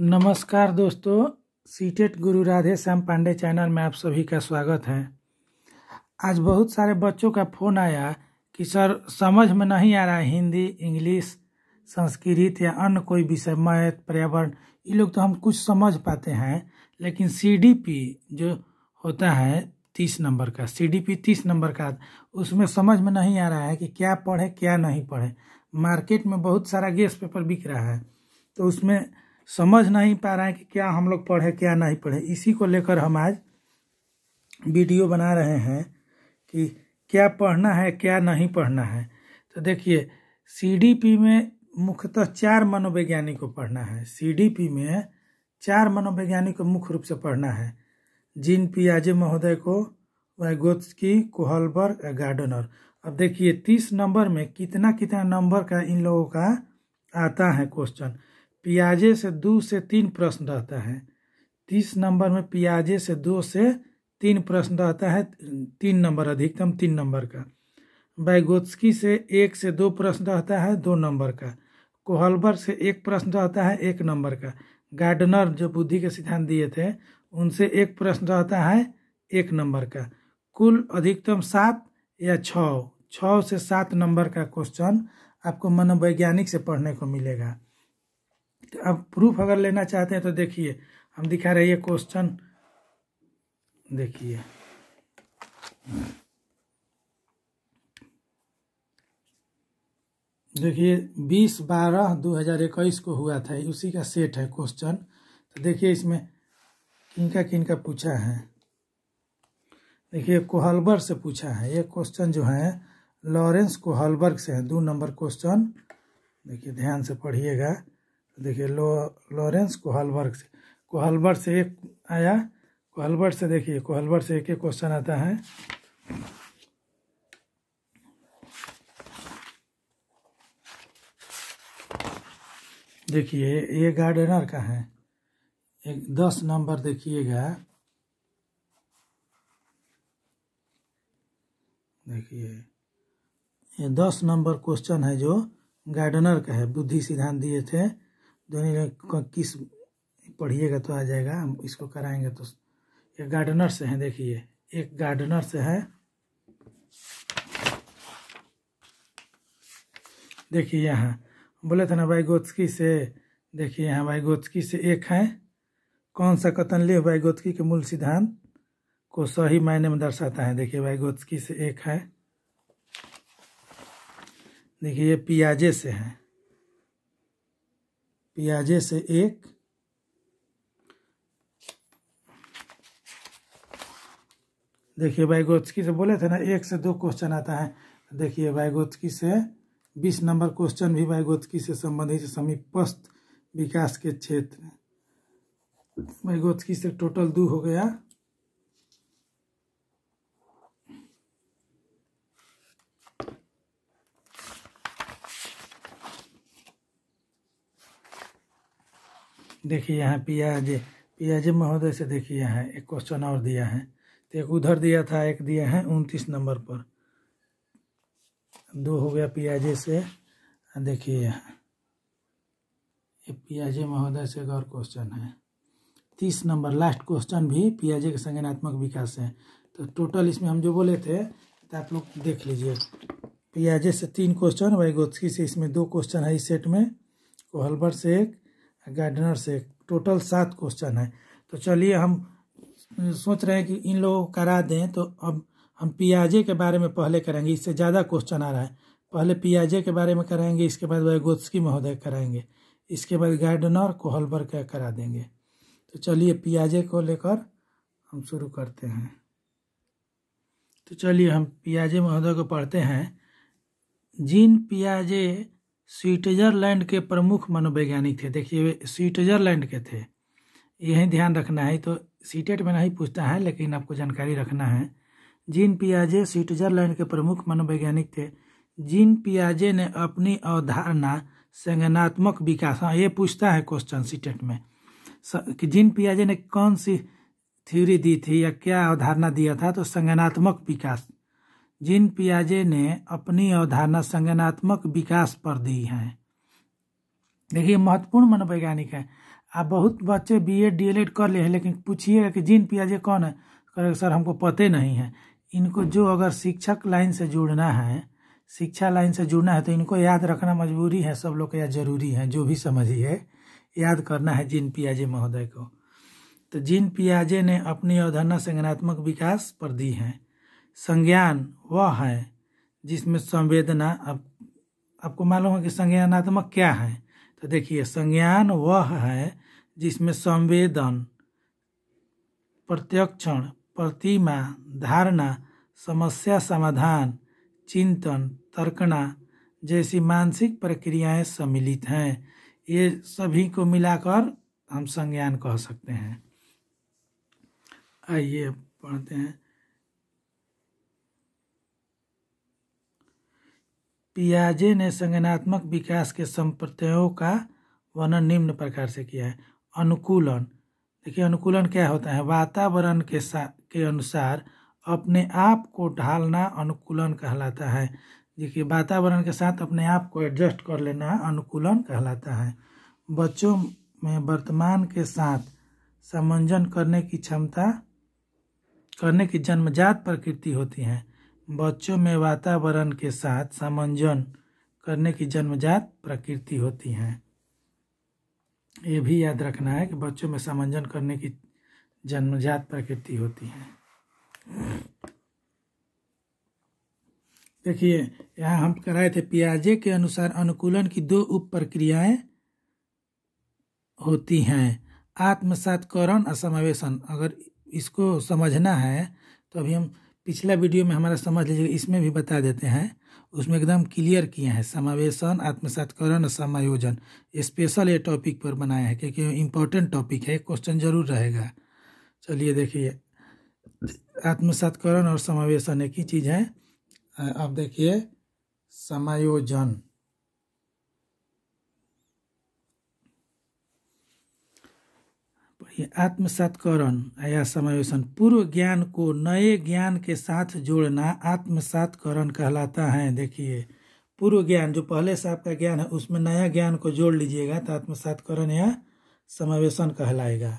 नमस्कार दोस्तों सीटेट गुरु राधे श्याम पांडे चैनल में आप सभी का स्वागत है आज बहुत सारे बच्चों का फ़ोन आया कि सर समझ में नहीं आ रहा है हिंदी इंग्लिश संस्कृत या अन्य कोई विषय मैथ पर्यावरण ये लोग तो हम कुछ समझ पाते हैं लेकिन सीडीपी जो होता है तीस नंबर का सीडीपी तीस नंबर का उसमें समझ में नहीं आ रहा है कि क्या पढ़े क्या नहीं पढ़े मार्केट में बहुत सारा गेस पेपर बिक रहा है तो उसमें समझ नहीं पा रहे हैं कि क्या हम लोग पढ़े क्या नहीं पढ़े इसी को लेकर हम आज वीडियो बना रहे हैं कि क्या पढ़ना है क्या नहीं पढ़ना है तो देखिए सीडीपी में मुख्यतः चार मनोवैज्ञानिक को पढ़ना है सीडीपी में चार मनोवैज्ञानिक को मुख्य रूप से पढ़ना है जिन पियाजे महोदय को की कोहलबर्ग गार्डनर अब देखिए तीस नंबर में कितना कितना नंबर का इन लोगों का आता है क्वेश्चन पियाजे से दो से तीन प्रश्न रहता है तीस नंबर में पियाजे से दो से तीन प्रश्न रहता है तीन नंबर अधिकतम तीन नंबर का बैगोत्सकी से एक से दो प्रश्न रहता है दो नंबर का कोहलबर से एक प्रश्न रहता है एक नंबर का गार्डनर जो बुद्धि के सिद्धांत दिए थे उनसे एक प्रश्न रहता है एक नंबर का कुल अधिकतम सात या छ छः से सात नंबर का क्वेश्चन आपको मनोवैज्ञानिक से पढ़ने को मिलेगा अब प्रूफ अगर लेना चाहते हैं तो देखिए हम दिखा रहे ये क्वेश्चन देखिए देखिए बीस बारह दो हजार इक्कीस को हुआ था उसी का सेट है क्वेश्चन तो देखिए इसमें किनका किनका पूछा है देखिए कोहलबर्ग से पूछा है ये क्वेश्चन जो है लॉरेंस कोहलबर्ग से है दो नंबर क्वेश्चन देखिए ध्यान से पढ़िएगा देखिए लो लॉरेंस कोहलबर्ग से कोहलबर्ग से एक आया कोहलबर्ग से देखिए कोहलबर्ग से एक एक क्वेश्चन आता है देखिए ये गार्डनर का है एक दस नंबर देखिएगा देखिए ये दस नंबर क्वेश्चन है जो गार्डनर का है बुद्धि सिद्धांत दिए थे ध्वनि किस पढ़िएगा तो आ जाएगा हम इसको कराएंगे तो एक गार्डनर से हैं देखिए एक गार्डनर से है देखिए यहाँ बोले थे ना भाई से देखिए यहाँ भाई गोत्सकी से एक हैं कौन सा कथन ले भाई गोत्सकी के मूल सिद्धांत को सही मायने में दर्शाता है देखिए भाई गोत्सकी से एक है देखिए ये पियाजे से हैं पियाजे से एक देखिए बाइगोत्सकी से बोले थे ना एक से दो क्वेश्चन आता है देखिए बाइगोत्सकी से बीस नंबर क्वेश्चन भी बाइगोत्सकी से संबंधित समीपस्थ विकास के क्षेत्र बाइगोत्सकी से टोटल दो हो गया देखिए यहाँ पियाज पियाजे महोदय से देखिए यहाँ एक क्वेश्चन और दिया है तो एक उधर दिया था एक दिया है उनतीस नंबर पर दो हो गया पियाजे से देखिए यहाँ ये पियाजे महोदय से एक और क्वेश्चन है तीस नंबर लास्ट क्वेश्चन भी पियाजे के संगनात्मक विकास है तो टोटल इसमें हम जो बोले थे तो आप लोग देख लीजिए पियाजे से तीन क्वेश्चन वैगोत्सकी से इसमें दो क्वेश्चन है इस सेट में कोहलबर से एक गार्डनर से टोटल सात क्वेश्चन है तो चलिए हम सोच रहे हैं कि इन लोगों को करा दें तो अब हम पियाजे के बारे में पहले करेंगे इससे ज़्यादा क्वेश्चन आ रहा है पहले पियाजे के बारे में कराएंगे इसके बाद वैगोत्सकी महोदय कराएंगे इसके बाद गार्डनर को हलबर का करा देंगे तो चलिए पियाजे को लेकर हम शुरू करते हैं तो चलिए हम पियाजे महोदय को पढ़ते हैं जिन पियाजे स्विट्जरलैंड के प्रमुख मनोवैज्ञानिक थे देखिए वे स्विट्जरलैंड के थे यही ध्यान रखना है तो सीटेट e में नहीं पूछता है लेकिन आपको जानकारी रखना है जीन पियाजे स्विट्जरलैंड के प्रमुख मनोवैज्ञानिक थे जीन पियाजे ने अपनी अवधारणा संगनात्मक विकास हाँ ये पूछता है क्वेश्चन सीटेट e में कि जीन पियाजे ने कौन सी थ्योरी दी थी या क्या अवधारणा दिया था तो संगनात्मक विकास जिन पियाजे ने अपनी अवधारणा संज्ञानात्मक विकास पर दी है देखिए महत्वपूर्ण मनोवैज्ञानिक है आप बहुत बच्चे B Ed D L Ed कर लिए हैं लेकिन पूछिएगा कि जिन पियाजे कौन है करेगा सर हमको पते नहीं है इनको जो अगर शिक्षक लाइन से जुड़ना है शिक्षा लाइन से जुड़ना है तो इनको याद रखना मजबूरी है सब लोग या जरूरी है जो भी समझिए याद करना है जिन पियाजे महोदय को तो जिन पियाजे ने अपनी अवधारणा संज्ञानात्मक विकास पर दी है संज्ञान वह है जिसमें संवेदना अब आपको मालूम है कि संज्ञानात्मक क्या है तो देखिए संज्ञान वह है जिसमें संवेदन प्रत्यक्षण प्रतिमा धारणा समस्या समाधान चिंतन तर्कना जैसी मानसिक प्रक्रियाएं सम्मिलित हैं ये सभी को मिलाकर हम संज्ञान कह सकते हैं आइए पढ़ते हैं पियाजे ने संगनात्मक विकास के संप्रत्ययों का वर्णन निम्न प्रकार से किया है अनुकूलन देखिए अनुकूलन क्या होता है वातावरण के सा के अनुसार अपने आप को ढालना अनुकूलन कहलाता है देखिए वातावरण के साथ अपने आप को एडजस्ट कर लेना अनुकूलन कहलाता है बच्चों में वर्तमान के साथ समंजन करने की क्षमता करने की जन्मजात प्रकृति होती है बच्चों में वातावरण के साथ सामंजन करने की जन्मजात प्रकृति होती हैं ये भी याद रखना है कि बच्चों में सामंजन करने की जन्मजात प्रकृति होती है देखिए यहाँ हम कराए थे पियाजे के अनुसार अनुकूलन की दो उप प्रक्रियाएं होती हैं आत्मसातकरण और समावेशन अगर इसको समझना है तो अभी हम पिछला वीडियो में हमारा समझ लीजिए इसमें भी बता देते हैं उसमें एकदम क्लियर किए हैं समावेशन आत्मसातकरण और समायोजन स्पेशल ये टॉपिक पर बनाया है क्योंकि इम्पोर्टेंट टॉपिक है क्वेश्चन जरूर रहेगा चलिए देखिए आत्मसातकरण और समावेशन एक ही चीज़ है अब देखिए समायोजन आत्मसात्करण या समावेशन पूर्व ज्ञान को नए ज्ञान के साथ जोड़ना आत्मसात्करण कहलाता है देखिए पूर्व ज्ञान जो पहले से आपका ज्ञान है उसमें नया ज्ञान को जोड़ लीजिएगा तो आत्मसात्करण या समावेशन कहलाएगा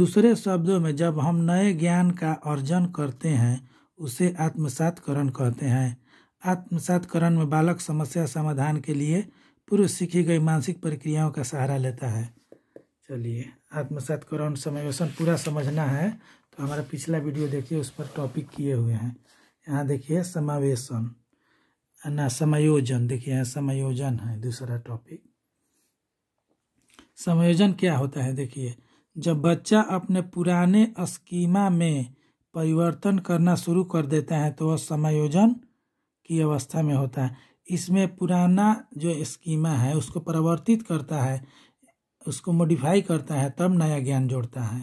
दूसरे शब्दों में जब हम नए ज्ञान का अर्जन करते हैं उसे आत्मसात्करण कहते हैं आत्मसात्करण में बालक समस्या समाधान के लिए पूर्व सीखी गई मानसिक प्रक्रियाओं का सहारा लेता है चलिए आत्मसात करण समावेशन पूरा समझना है तो हमारा पिछला वीडियो देखिए उस पर टॉपिक किए हुए हैं यहाँ देखिए समावेशन ना समायोजन देखिए यहाँ समायोजन है दूसरा टॉपिक समायोजन क्या होता है देखिए जब बच्चा अपने पुराने स्कीमा में परिवर्तन करना शुरू कर देता है तो वह समायोजन की अवस्था में होता है इसमें पुराना जो स्कीमा है उसको परिवर्तित करता है उसको मॉडिफाई करता है तब नया ज्ञान जोड़ता है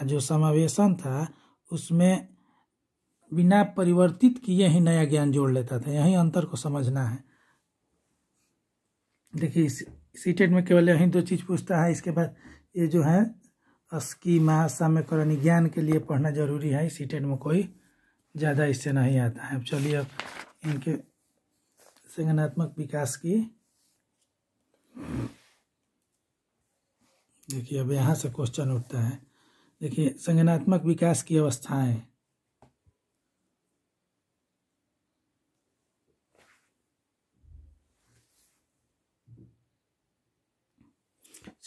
और जो समावेशन था उसमें बिना परिवर्तित किए ही नया ज्ञान जोड़ लेता था यही अंतर को समझना है देखिए इस सीटेट में केवल यही दो चीज़ पूछता है इसके बाद ये जो है अस्की महासाम्यकरणी ज्ञान के लिए पढ़ना जरूरी है सी सीटेट में कोई ज़्यादा इससे नहीं आता है अब चलिए अब इनके संगनात्मक विकास की देखिए अब यहाँ से क्वेश्चन उठता है देखिए संगनात्मक विकास की अवस्थाएं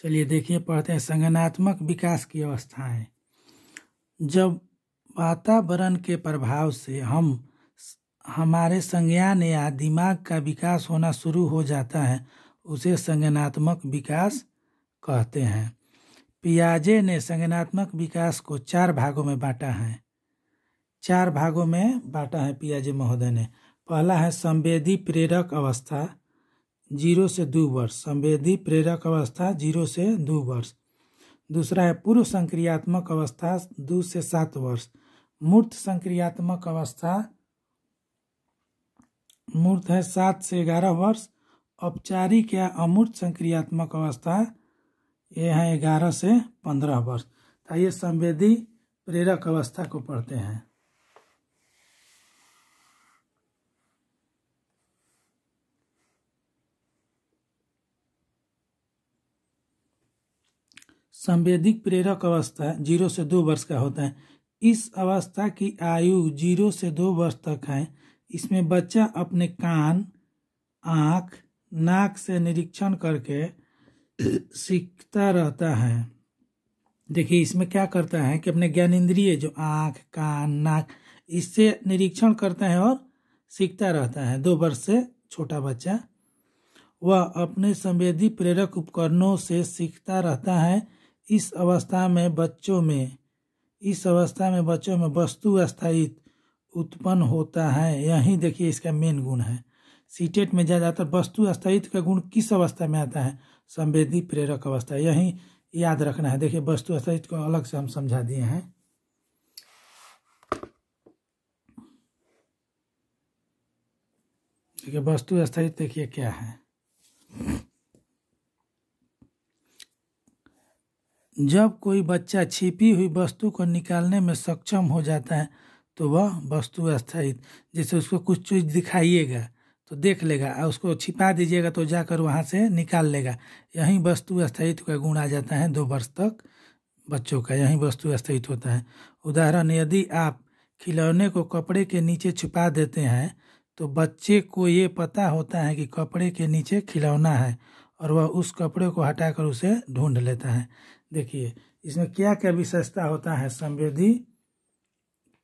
चलिए देखिए पढ़ते हैं संगनात्मक विकास की अवस्थाएं जब वातावरण के प्रभाव से हम हमारे संज्ञान या दिमाग का विकास होना शुरू हो जाता है उसे संगनात्मक विकास कहते हैं पियाजे ने संज्ञानात्मक विकास को चार भागों में बांटा है चार भागों में बांटा है पियाजे महोदय ने पहला है संवेदी प्रेरक अवस्था जीरो से दो वर्ष संवेदी प्रेरक अवस्था जीरो से दो वर्ष दूसरा है पूर्व संक्रियात्मक अवस्था दो से सात वर्ष मूर्त संक्रियात्मक अवस्था मूर्त है सात से ग्यारह वर्ष औपचारिक या अमूर्त संक्रियात्मक अवस्था ये हैं ग्यारह से पंद्रह वर्ष तो ये संवेदी प्रेरक अवस्था को पढ़ते हैं संवेदिक प्रेरक अवस्था जीरो से दो वर्ष का होता है इस अवस्था की आयु जीरो से दो वर्ष तक है इसमें बच्चा अपने कान आँख नाक से निरीक्षण करके सीखता रहता है देखिए इसमें क्या करता है कि अपने ज्ञान इंद्रिय जो आंख कान नाक इससे निरीक्षण करता है और सीखता रहता है दो वर्ष से छोटा बच्चा वह अपने संवेदी प्रेरक उपकरणों से सीखता रहता है इस अवस्था में बच्चों में इस अवस्था में बच्चों में वस्तु स्थायित्व उत्पन्न होता है यही देखिए इसका मेन गुण है सीटेट में ज़्यादातर वस्तु स्थायित्व का गुण किस अवस्था में आता है संवेदी प्रेरक अवस्था यही याद रखना है देखिए वस्तु तो को अलग से हम समझा दिए हैं देखिए वस्तु स्थायित्व देखिए क्या है जब कोई बच्चा छिपी हुई वस्तु को निकालने में सक्षम हो जाता है तो वह वस्तु स्थायित्व जैसे उसको कुछ चीज़ दिखाइएगा तो देख लेगा और उसको छिपा दीजिएगा तो जाकर वहाँ से निकाल लेगा यही वस्तु स्थायित्व का गुण आ जाता है दो वर्ष तक बच्चों का यही वस्तु स्थायित्व होता है उदाहरण यदि आप खिलौने को कपड़े के नीचे छुपा देते हैं तो बच्चे को ये पता होता है कि कपड़े के नीचे खिलौना है और वह उस कपड़े को हटाकर उसे ढूंढ लेता है देखिए इसमें क्या क्या विशेषता होता है संवेदी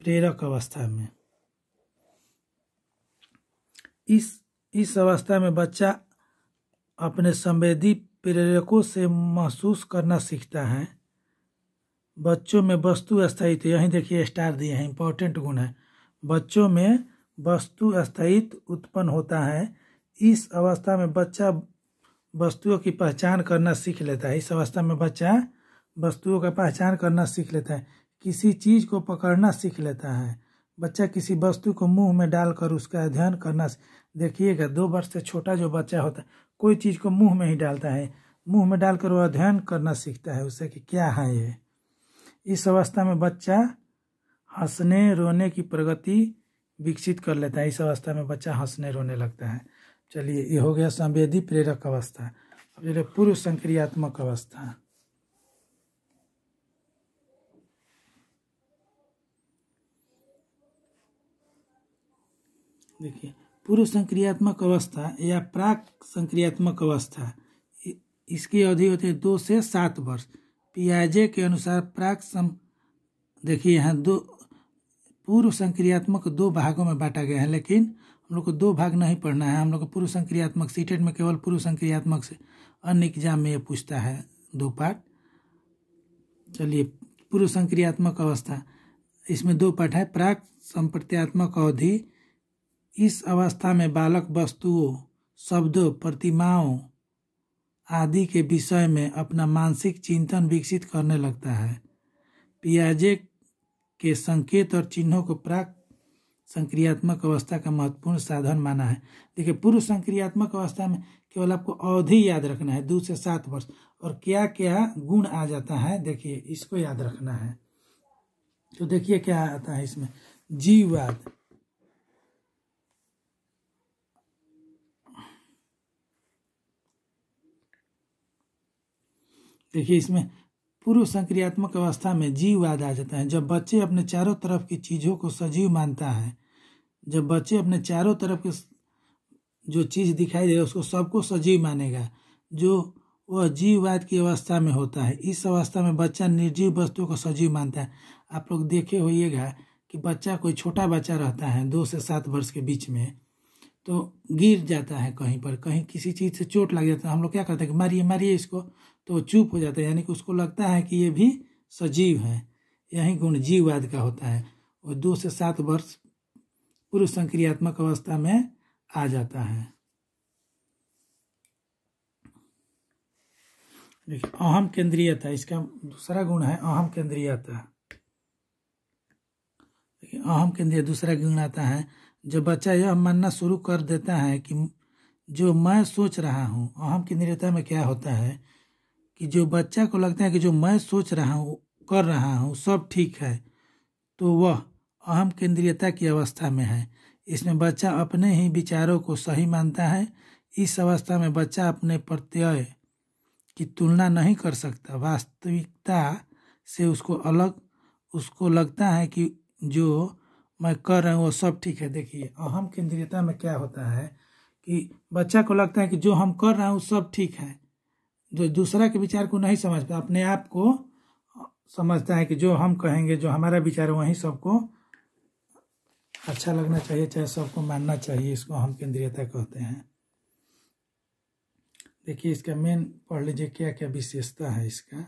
प्रेरक अवस्था में इस इस अवस्था में बच्चा अपने संवेदी प्रेरकों से महसूस करना सीखता है बच्चों में वस्तु स्थायित्व यहीं देखिए स्टार दिए हैं इंपॉर्टेंट गुण है बच्चों में वस्तु स्थायित्व उत्पन्न होता है इस अवस्था में बच्चा वस्तुओं की पहचान करना सीख लेता है इस अवस्था में बच्चा वस्तुओं का पहचान करना सीख लेता है किसी चीज़ को पकड़ना सीख लेता है बच्चा किसी वस्तु को मुंह में डालकर उसका अध्ययन करना देखिएगा दो वर्ष से छोटा जो बच्चा होता है कोई चीज़ को मुंह में ही डालता है मुंह में डालकर वो अध्ययन करना सीखता है उसे कि क्या है ये इस अवस्था में बच्चा हंसने रोने की प्रगति विकसित कर लेता है इस अवस्था में बच्चा हंसने रोने लगता है चलिए ये हो गया संवेदी प्रेरक अवस्था अब चलिए पूर्व संक्रियात्मक अवस्था देखिए पूर्व संक्रियात्मक अवस्था या प्राक संक्रियात्मक अवस्था इसकी अवधि होती है दो से सात वर्ष पियाजे के अनुसार प्राक सम देखिए यहाँ दो पूर्व संक्रियात्मक दो भागों में बांटा गया है लेकिन हम लोग को दो भाग नहीं पढ़ना है हम लोग को पूर्व संक्रियात्मक सीटेट में केवल पूर्व संक्रियात्मक से अन्य एग्जाम में ये पूछता है दो पार्ट चलिए पूर्व संक्रियात्मक अवस्था इसमें दो पाठ है प्राक संप्रत्यात्मक अवधि इस अवस्था में बालक वस्तुओं शब्दों प्रतिमाओं आदि के विषय में अपना मानसिक चिंतन विकसित करने लगता है पियाजे के संकेत और चिन्हों को प्राक संक्रियात्मक अवस्था का महत्वपूर्ण साधन माना है देखिए पूर्व संक्रियात्मक अवस्था में केवल आपको अवधि याद रखना है दो से सात वर्ष और क्या क्या गुण आ जाता है देखिए इसको याद रखना है तो देखिए क्या आता है इसमें जीववाद देखिए इसमें पूर्व संक्रियात्मक अवस्था में जीववाद आ जाता है जब बच्चे अपने चारों तरफ की चीज़ों को सजीव मानता है जब बच्चे अपने चारों तरफ के जो चीज़ दिखाई दे उसको सबको सजीव मानेगा जो वह जीववाद की अवस्था में होता है इस अवस्था में बच्चा निर्जीव वस्तुओं को सजीव मानता है आप लोग देखे होइएगा कि बच्चा कोई छोटा बच्चा रहता है दो से सात वर्ष के बीच में तो गिर जाता है कहीं पर कहीं किसी चीज़ से चोट लग जाता है हम लोग क्या करते हैं कि मारिए मारिए इसको तो चुप हो जाता है यानी कि उसको लगता है कि ये भी सजीव है यही गुण जीववाद का होता है और दो से सात वर्ष पुरुष संक्रियात्मक अवस्था में आ जाता है देखिए अहम केंद्रीयता इसका दूसरा गुण है अहम केंद्रीयता देखिए अहम केंद्रीय दूसरा गुण आता है जब बच्चा यह मानना शुरू कर देता है कि जो मैं सोच रहा हूँ अहम की निरता में क्या होता है कि जो बच्चा को लगता है कि जो मैं सोच रहा हूँ कर रहा हूँ सब ठीक है तो वह अहम केंद्रीयता की अवस्था में है इसमें बच्चा अपने ही विचारों को सही मानता है इस अवस्था में बच्चा अपने प्रत्यय की तुलना नहीं कर सकता वास्तविकता से उसको अलग उसको लगता है कि जो मैं कर रहा हूँ वो सब ठीक है देखिए अहम केंद्रीयता में क्या होता है कि बच्चा को लगता है कि जो हम कर रहे हैं वो सब ठीक है जो दूसरा के विचार को नहीं समझता अपने आप को समझता है कि जो हम कहेंगे जो हमारा विचार है वहीं सबको अच्छा लगना चाहिए चाहे सबको मानना चाहिए इसको हम केंद्रीयता कहते हैं देखिए इसका मेन पढ़ लीजिए क्या क्या विशेषता है इसका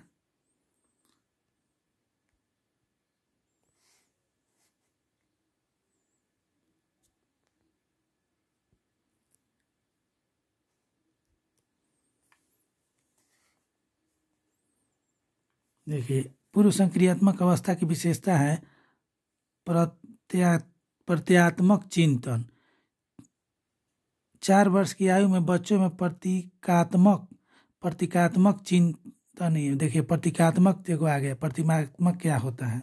देखिए पूर्व संक्रियात्मक अवस्था की विशेषता है प्रत्या प्रत्यात्मक चिंतन चार वर्ष की आयु में बच्चों में प्रतीकात्मक प्रतीकात्मक चिंतन देखिए प्रतीकात्मक देखो आ गया प्रतिमात्मक क्या होता है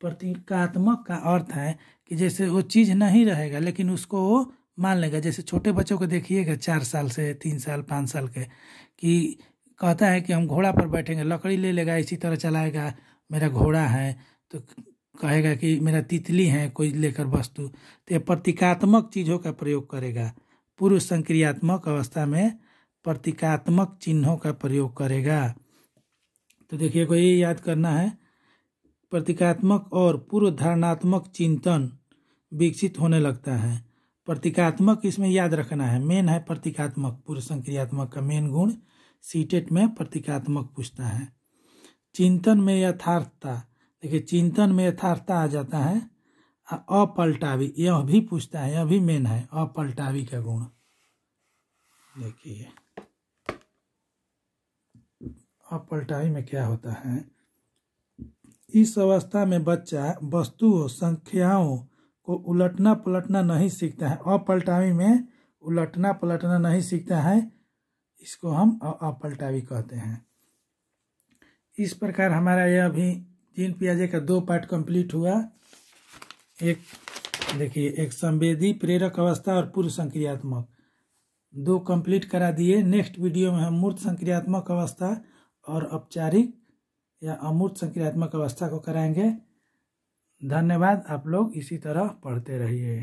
प्रतीकात्मक का अर्थ है कि जैसे वो चीज़ नहीं रहेगा लेकिन उसको वो मान लेगा जैसे छोटे बच्चों को देखिएगा चार साल से तीन साल पाँच साल के कि कहता है कि हम घोड़ा पर बैठेंगे लकड़ी ले लेगा इसी तरह चलाएगा मेरा घोड़ा है तो कहेगा कि मेरा तितली है कोई लेकर वस्तु तो यह प्रतीकात्मक चीज़ों का प्रयोग करेगा पूर्व संक्रियात्मक अवस्था में प्रतीकात्मक चिन्हों का प्रयोग करेगा तो देखिए को ये याद करना है प्रतीकात्मक और पूर्व धारणात्मक चिंतन विकसित होने लगता है प्रतीकात्मक इसमें याद रखना है मेन है प्रतीकात्मक पूर्व संक्रियात्मक का मेन गुण सीटेट में प्रतीकात्मक पूछता है चिंतन में यथार्थता देखिए चिंतन में यथार्थता आ जाता है अपलटावी यह भी पूछता है यह भी मेन है अपलटावी का गुण देखिए अपलटावी में क्या होता है इस अवस्था में बच्चा वस्तुओं संख्याओं को उलटना पलटना नहीं सीखता है अपलटावी में उलटना पलटना नहीं सीखता है इसको हम अपलटा भी कहते हैं इस प्रकार हमारा यह अभी तीन पियाजे का दो पार्ट कंप्लीट हुआ एक देखिए एक संवेदी प्रेरक अवस्था और पूर्व संक्रियात्मक दो कंप्लीट करा दिए नेक्स्ट वीडियो में हम मूर्त संक्रियात्मक अवस्था और औपचारिक या अमूर्त संक्रियात्मक अवस्था को कराएंगे धन्यवाद आप लोग इसी तरह पढ़ते रहिए